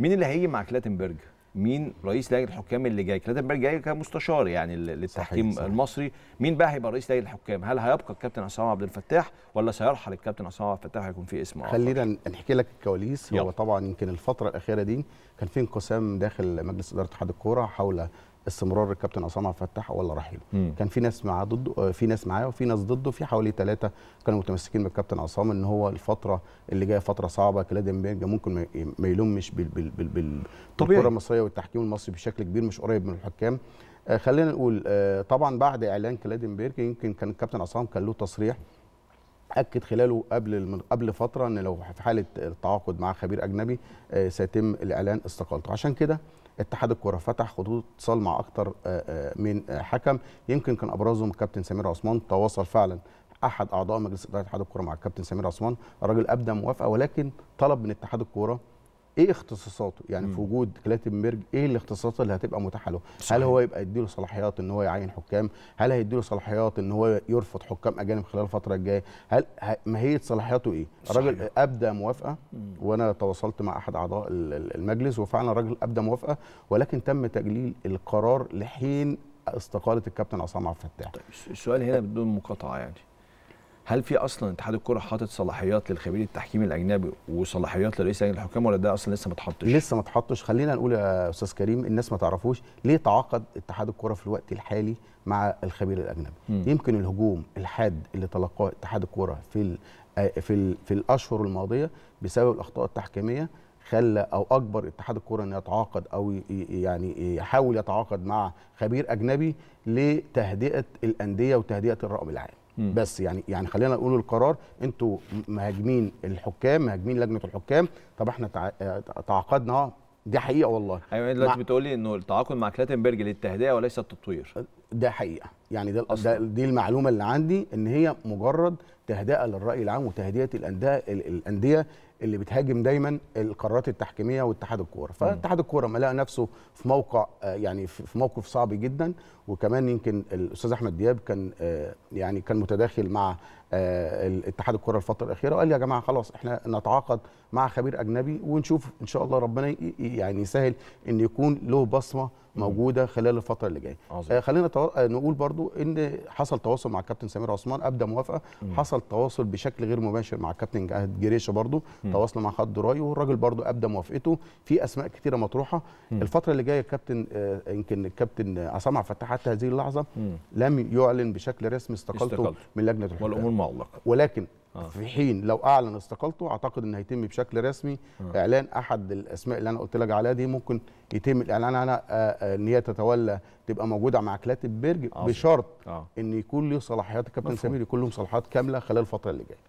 مين اللي هيجي مع كلاتنبرج؟ مين رئيس لجنه الحكام اللي جاي؟ كلاتنبرج جاي كمستشار يعني للتحكيم صحيح. المصري، مين بقى هيبقى رئيس لجنه الحكام؟ هل هيبقى الكابتن عصام عبد الفتاح ولا سيرحل الكابتن عصام عبد الفتاح هيكون في اسم اخر؟ خلينا نحكي لك الكواليس هو طبعا يمكن الفتره الاخيره دي كان في انقسام داخل مجلس اداره اتحاد الكوره حول استمرار الكابتن عصام عبد الفتاح ولا رحيله كان في ناس معاه ضده في ناس معاه وفي ناس ضده في حوالي ثلاثه كانوا متمسكين بالكابتن عصام ان هو الفتره اللي جايه فتره صعبه كلادن بيرجا ممكن ما يلمش بالكره المصريه والتحكيم المصري بشكل كبير مش قريب من الحكام آه خلينا نقول آه طبعا بعد اعلان كلادنبرج يمكن كان الكابتن عصام كان له تصريح اكد خلاله قبل قبل فتره ان لو في حاله التعاقد مع خبير اجنبي آه سيتم الاعلان استقالته عشان كده اتحاد الكره فتح خطوط اتصال مع اكتر آه، آه، من آه، حكم يمكن كان ابرزهم الكابتن سمير عثمان تواصل فعلا احد اعضاء مجلس اداره اتحاد الكره مع الكابتن سمير عثمان الراجل ابدى موافقه ولكن طلب من اتحاد الكوره ايه اختصاصاته يعني مم. في وجود كلاتنبرج ايه الاختصاصات اللي هتبقى متاحه له صحيح. هل هو يبقى يديله صلاحيات ان هو يعين حكام هل هيديله صلاحيات ان هو يرفض حكام اجانب خلال الفتره الجايه هل ماهيه صلاحياته ايه الراجل ابدى موافقه وانا تواصلت مع احد اعضاء المجلس وفعلا الراجل ابدى موافقه ولكن تم تجليل القرار لحين استقاله الكابتن عصام عبد الفتاح طيب السؤال هنا بدون مقاطعه يعني هل في اصلا اتحاد الكره حاطط صلاحيات للخبير التحكيم الاجنبي وصلاحيات لرئيس لجنه الحكام ولا ده اصلا لسه ما اتحطش؟ لسه ما اتحطش خلينا نقول يا استاذ كريم الناس ما تعرفوش ليه تعاقد اتحاد الكره في الوقت الحالي مع الخبير الاجنبي م. يمكن الهجوم الحاد اللي تلقاه اتحاد الكره في آه، في في الاشهر الماضيه بسبب الاخطاء التحكيميه خلى او اجبر اتحاد الكره انه يتعاقد او يعني يحاول يتعاقد مع خبير اجنبي لتهدئه الانديه وتهدئه الرقم العام م. بس يعني يعني خلينا نقول القرار انتوا مهاجمين الحكام مهاجمين لجنه الحكام طب احنا تعاقدنا دي حقيقه والله ايوه دلوقتي بتقولي انه التعاقد مع كلاتنبرج للتهدئه وليس التطوير أه، ده حقيقه يعني ده, ده دي المعلومه اللي عندي ان هي مجرد تهدئه للراي العام وتهدئه الانديه الانديه اللي بتهاجم دايما القرارات التحكيميه واتحاد الكوره فاتحاد الكوره ما لقى نفسه في موقع آه، يعني في موقف صعب جدا وكمان يمكن الاستاذ احمد دياب كان آه، يعني كان متداخل مع آه، اتحاد الكوره الفتره الاخيره وقال يا جماعه خلاص احنا نتعاقد مع خبير اجنبي ونشوف ان شاء الله ربنا يعني يسهل ان يكون له بصمه موجوده خلال الفتره اللي جايه آه خلينا تو... آه، نقول برضو ان حصل تواصل مع الكابتن سمير عثمان ابدى موافقه مم. حصل تواصل بشكل غير مباشر مع الكابتن جهاد جريشه برضو مم. تواصل مع خالد دراي والراجل برضو ابدى موافقته في اسماء كثيره مطروحه مم. الفتره اللي جايه الكابتن آه يمكن الكابتن عصام عبد الفتاح حتى هذه اللحظه مم. لم يعلن بشكل رسمي استقالته من لجنه الحكام والامور معلقه ولكن آه. في حين لو اعلن استقالته اعتقد ان هيتم بشكل رسمي آه. اعلان احد الاسماء اللي انا قلت لك عليها دي ممكن يتم الاعلان عنها آه، آه، ان هي تتولى تبقى موجوده مع كلاتب بيرج بشرط آه. ان يكون له صلاحيات الكابتن سمير يكون لهم صلاحيات كامله خلال الفتره اللي جايه